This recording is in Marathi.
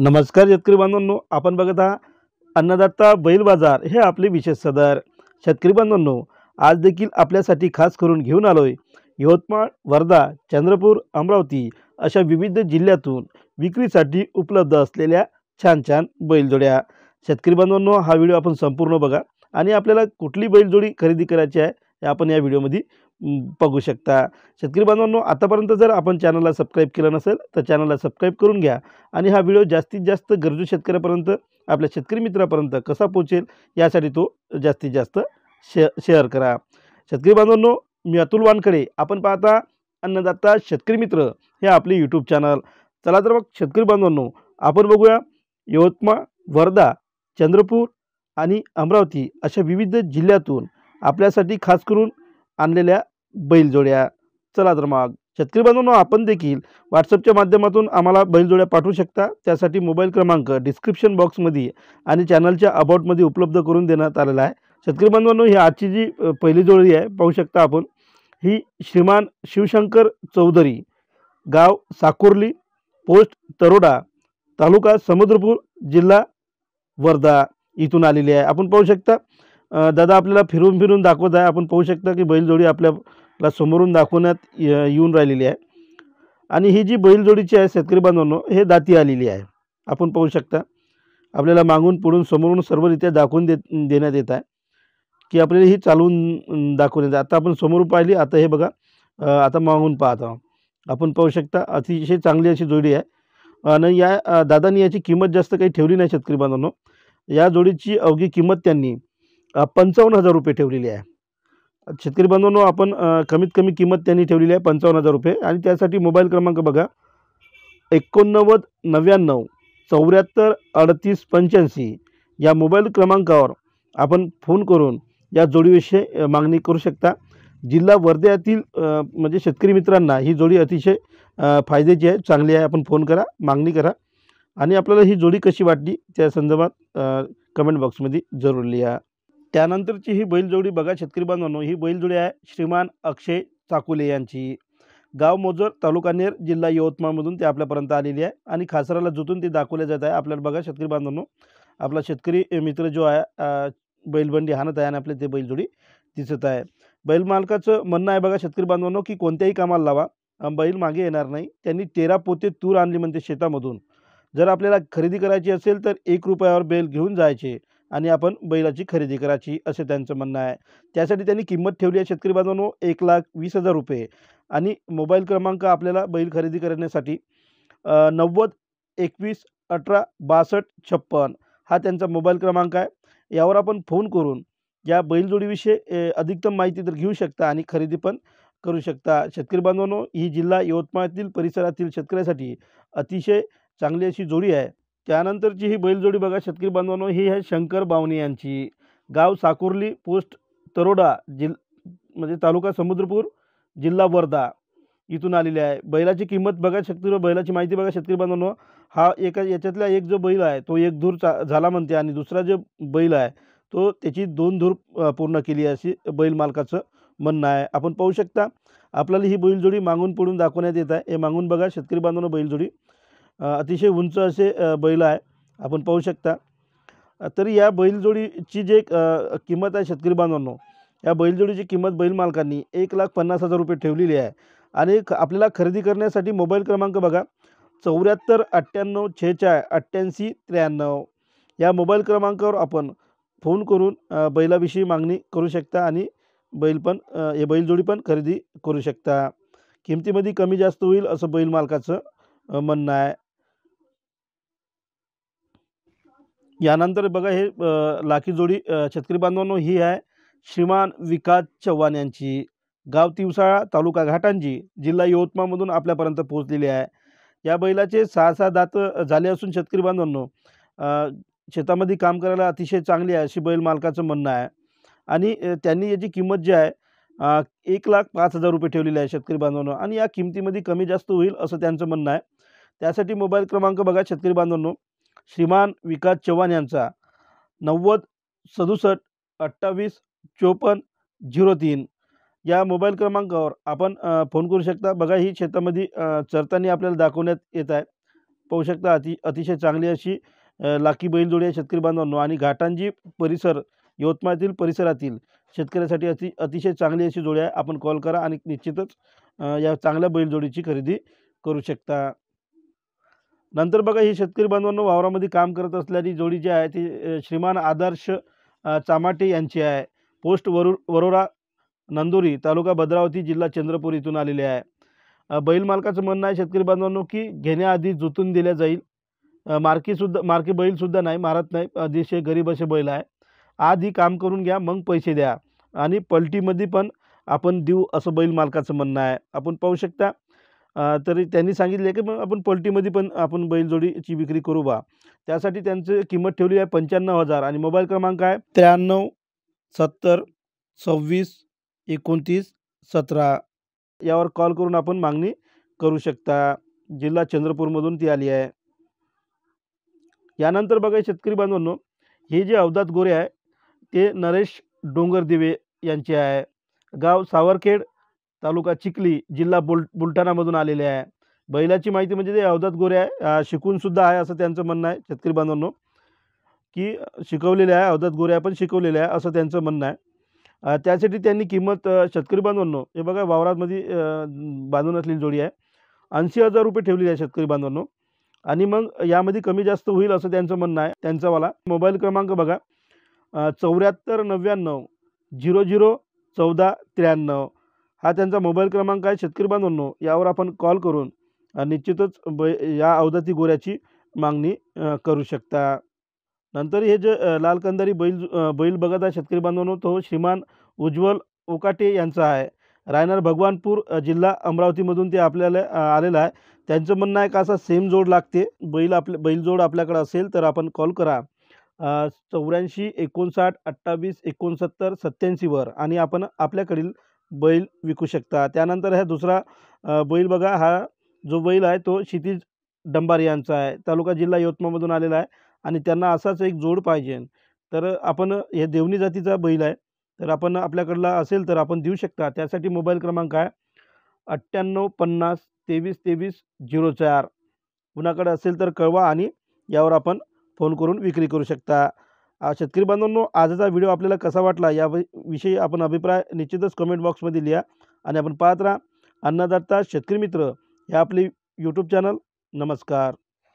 नमस्कार शेतकरी बांधवांनो आपण बघत आहात अन्नदाता बैल बाजार हे आपले विशेष सदर शेतकरी बांधवांनो आज देखील आपल्यासाठी खास करून घेऊन आलो आहे यवतमाळ वर्धा चंद्रपूर अमरावती अशा विविध जिल्ह्यातून विक्रीसाठी उपलब्ध असलेल्या छान छान बैलजोड्या शेतकरी बांधवांनो हा व्हिडिओ आपण संपूर्ण बघा आणि आपल्याला कुठली बैलजोडी खरेदी करायची आहे हे आपण या व्हिडिओमध्ये बघू शकता शेतकरी बांधवांनो आतापर्यंत जर आपण चॅनलला सबस्क्राईब केलं नसेल तर चॅनलला सबस्क्राईब करून घ्या आणि हा व्हिडिओ जास्तीत जास्त गरजू शेतकऱ्यापर्यंत आपल्या शेतकरी मित्रापर्यंत कसा पोहोचेल यासाठी तो जास्तीत जास्त शे शेअर करा शेतकरी बांधवांनो मी अतुल वानकडे आपण पाहता अन्नदाता शेतकरी मित्र हे आपले यूट्यूब चॅनल चला तर मग शेतकरी बांधवांनो आपण बघूया यवतमाळ वर्धा चंद्रपूर आणि अमरावती अशा विविध जिल्ह्यातून आपल्यासाठी खास करून आणलेल्या बैलजोड्या चला तर मग शेतकरी बांधवांनो आपण देखील व्हॉट्सअपच्या माध्यमातून आम्हाला बैलजोड्या पाठवू शकता त्यासाठी मोबाईल क्रमांक डिस्क्रिप्शन बॉक्समध्ये आणि चॅनलच्या अबाउटमध्ये उपलब्ध करून देण्यात आलेला आहे शेतकरी बांधवांनो ही आजची जी पहिली जोडी आहे पाहू शकता आपण ही श्रीमान शिवशंकर चौधरी गाव साकुर्ली पोस्ट तरोडा तालुका समुद्रपूर जिल्हा वर्धा इथून आलेली आहे आपण पाहू शकता दादा आपल्याला फिरून फिरून दाखवत आहे आपण पाहू शकता की बैलजोडी आपल्याला समोरून दाखवण्यात येऊन राहिलेली आहे आणि ही जी बैलजोडीची आहे शेतकरी बांधवांनो हे दाती आलेली आहे आपण पाहू शकता आपल्याला मागून पुढून समोरून सर्वरित्या दाखवून दे देण्यात येत आहे की आपल्याला ही चालवून दाखवून दाखवण्यात आता आपण समोरून पाहिली आता हे बघा आता मागून पाहत आहोत आपण पाहू शकता अतिशय चांगली अशी जोडी आहे आणि या दादांनी याची किंमत जास्त काही ठेवली नाही शेतकरी बांधवांनो या जोडीची अवघी किंमत त्यांनी पंचावन्न हजार रुपये ठेवलेली आहे शेतकरी बांधवांनो आपण कमीत कमी किंमत त्यांनी ठेवलेली आहे पंचावन्न हजार रुपये आणि त्यासाठी मोबाईल क्रमांक बघा एकोणनव्वद नव्याण्णव चौऱ्याहत्तर अडतीस पंच्याऐंशी या मोबाईल क्रमांकावर आपण फोन करून या जोडीविषयी मागणी करू शकता जिल्हा वर्ध्यातील म्हणजे शेतकरी मित्रांना ही जोडी अतिशय फायद्याची आहे चांगली आहे आपण फोन करा मागणी करा आणि आपल्याला ही जोडी कशी वाटली त्या संदर्भात कमेंट बॉक्समध्ये जरूर लिहा त्यानंतरची ही बैलजोडी बघा शेतकरी बांधवांनो ही बैलजोडी आहे श्रीमान अक्षय चाकुले यांची गाव मोजोर तालुका नेर जिल्हा यवतमाळमधून ते आपल्यापर्यंत आलेली आहे आणि खासराला जुतून ती दाखवल्या जात आहे आपल्याला बघा शेतकरी बांधवांनो आपला शेतकरी मित्र जो आहे बैलबंडी हाणत आहे आणि आपले ते बैलजोडी दिसत आहे बैल मालकाचं म्हणणं आहे बघा शेतकरी बांधवांनो की कोणत्याही कामाला लावा बैल मागे येणार नाही त्यांनी तेरा पोते तूर आणली म्हणते शेतामधून जर आपल्याला खरेदी करायची असेल तर एक रुपयावर बैल घेऊन जायचे आणि आपण बैलाची खरेदी करायची असे त्यांचं म्हणणं आहे त्यासाठी त्यांनी किंमत ठेवली आहे शेतकरी बांधवांनो एक लाख वीस हजार रुपये आणि मोबाईल क्रमांक आपल्याला बैल खरेदी करण्यासाठी नव्वद एकवीस अठरा बासष्ट छप्पन हा त्यांचा मोबाईल क्रमांक आहे यावर आपण फोन करून या बैलजोडीविषयी अधिकतम माहिती तर घेऊ शकता आणि खरेदी पण करू शकता शेतकरी बांधवांनो ही जिल्हा यवतमाळातील परिसरातील शेतकऱ्यासाठी अतिशय चांगली अशी जोडी आहे त्यानंतरची ही बैलजोडी बघा शेतकरी बांधवांनो ही आहे शंकर बावणे यांची गाव साकुर्ली पोस्ट तरोडा जिल म्हणजे तालुका समुद्रपूर जिल्हा वर्धा इथून आलेली आहे बैलाची किंमत बघा शेतकरी बैलाची माहिती बघा शेतकरी बांधवांनो हा एका याच्यातला एक जो बैल आहे तो एक धूर चा झाला म्हणते आणि दुसरा जो बैल आहे तो त्याची दोन धूर पूर्ण केली अशी बैल मालकाचं म्हणणं आहे आपण पाहू शकता आपल्याला ही बैलजोडी मागून पुढून दाखवण्यात येत आहे हे मागून बघा शेतकरी बांधवांनो बैलजोडी अतिशय उंच असे बैल आहे आपण पाहू शकता तरी या बैलजोडीची जे किंमत आहे शेतकरी बांधवांनो या बैलजोडीची किंमत बैल मालकांनी एक लाख पन्नास हजार रुपये ठेवलेली आहे आणि आपल्याला खरेदी करण्यासाठी मोबाईल क्रमांक बघा चौऱ्याहत्तर अठ्ठ्याण्णव छेचाळ अठ्ठ्याऐंशी त्र्याण्णव या मोबाईल क्रमांकावर आपण फोन करून बैलाविषयी मागणी करू शकता आणि बैल पण हे बैलजोडी पण खरेदी करू शकता किमतीमध्ये कमी जास्त होईल असं बैल मालकाचं म्हणणं आहे यानंतर बघा हे लाखी जोडी शेतकरी बांधवांनो ही आहे श्रीमान विकास चव्हाण यांची गाव तिवसाळा तालुका घाटांजी जिल्हा यवतमाळमधून आपल्यापर्यंत पोहोचलेली आहे या बैलाचे सहा सहा दात झाले असून शेतकरी बांधवांनो शेतामध्ये काम करायला अतिशय चांगली आहे अशी बैल मालकाचं म्हणणं आहे आणि त्यांनी याची किंमत जी आहे एक लाख पाच हजार रुपये ठेवलेली आहे शेतकरी बांधवांनो आणि या किमतीमध्ये कमी जास्त होईल असं त्यांचं म्हणणं आहे त्यासाठी मोबाईल क्रमांक बघा शेतकरी बांधवांनो श्रीमान विकास चव्हाण यांचा नव्वद सदुसष्ट अठ्ठावीस चोपन्न झिरो तीन या मोबाईल क्रमांकावर आपण फोन करू शकता बघा ही शेतामध्ये चरताना आपल्याला दाखवण्यात येत आहे पाहू शकता अति अतिशय चांगली अशी लाकी बैलजोडी आहे शेतकरी बांधवांनो आणि घाटांजी परिसर यवतमाळतील परिसरातील शेतकऱ्यासाठी अति अतिशय चांगली अशी जोडी आहे आपण कॉल करा आणि निश्चितच या चांगल्या बैलजोडीची खरेदी करू शकता नंतर बघा हे शेतकरी बांधवांनो वावरामध्ये काम करत असलेली जोडी जी आहे ती श्रीमान आदर्श चामाटे यांची आहे पोस्ट वरु वरोरा नंदुरी तालुका भद्रावती जिल्हा चंद्रपूर इथून आलेले आहे बैल मालकाचं म्हणणं आहे शेतकरी बांधवांनो की घेण्याआधी जुतून दिल्या जाईल मार्कीसुद्धा मार्की बैलसुद्धा नाही मारत नाही अतिशय गरीब असे बैल आहे आधी काम करून घ्या मग पैसे द्या आणि पलटीमध्ये पण आपण देऊ असं बैल मालकाचं म्हणणं आहे आपण पाहू शकता तरी त्यांनी सांगितले की मग आपण पलटीमध्ये पण आपण बैलजोडीची विक्री करू बा त्यासाठी त्यांचं किंमत ठेवली आहे पंच्याण्णव हजार आणि मोबाईल क्रमांक आहे त्र्याण्णव सत्तर सव्वीस एकोणतीस सतरा यावर कॉल करून आपण मागणी करू शकता जिल्हा चंद्रपूरमधून ती आली आहे यानंतर बघा शेतकरी बांधवांनो हे जे अवदात गोरे आहे ते नरेश डोंगर दिवे यांचे आहे गाव सावरखेड तालुका चिखली जिल्हा बुल बुलढाणामधून आलेले आहे बैलाची माहिती म्हणजे ते अवदात गोरे आहे शिकूनसुद्धा आहे असं त्यांचं म्हणणं आहे शेतकरी बांधवांनो की शिकवलेले आहे अवधात गोरे पण शिकवलेले आहे असं त्यांचं म्हणणं आहे त्यासाठी त्यांनी किंमत शेतकरी बांधवांनो हे बघा वावरामध्ये बांधून असलेली जोडी आहे ऐंशी हजार रुपये ठेवलेली आहे शेतकरी बांधवांनो आणि मग यामध्ये कमी जास्त होईल असं त्यांचं म्हणणं आहे त्यांचावाला मोबाईल क्रमांक बघा चौऱ्याहत्तर नव्याण्णव झिरो झिरो चौदा त्र्याण्णव हा त्यांचा मोबाईल क्रमांक आहे शेतकरी बांधवांनो यावर आपण कॉल करून निश्चितच ब या अवधाती गोऱ्याची मागणी करू शकता नंतर हे जे लाल कंदारी बैल बैल बघत आहे शेतकरी बांधवांनो तो श्रीमान उज्ज्वल ओकाटे यांचा आहे रायनार भगवानपूर जिल्हा अमरावतीमधून ते आपल्याला आलेलं आहे त्यांचं म्हणणं आहे का असा सेम जोड लागते बैल बैल बैलजोड आपल्याकडे असेल तर आपण कॉल करा चौऱ्याऐंशी एकोणसाठ अठ्ठावीस एकोणसत्तर सत्त्याऐंशीवर आणि आपण आपल्याकडील बैल विकू शकता त्यानंतर हा दुसरा बैल बघा हा जो बैल आहे तो क्षितिज डंबार यांचा आहे तालुका जिल्हा यवतमाळमधून आलेला आहे आणि त्यांना असाच एक जोड पाहिजे तर आपण हे देवणी जातीचा बैल आहे तर आपण आपल्याकडला असेल तर आपण देऊ शकता त्यासाठी मोबाईल क्रमांक आहे अठ्ठ्याण्णव पन्नास तेवीस तेवीस झिरो चार कुणाकडे असेल तर कळवा आणि यावर आपण फोन करून विक्री करू शकता शेतकरी बांधवांनो आजचा व्हिडिओ आपल्याला कसा वाटला या विषयी आपण अभिप्राय निश्चितच कमेंट बॉक्समध्ये लिहा आणि आपण पाहत राहा अन्नदाता शेतकरी मित्र हे आपले यूट्यूब चॅनल नमस्कार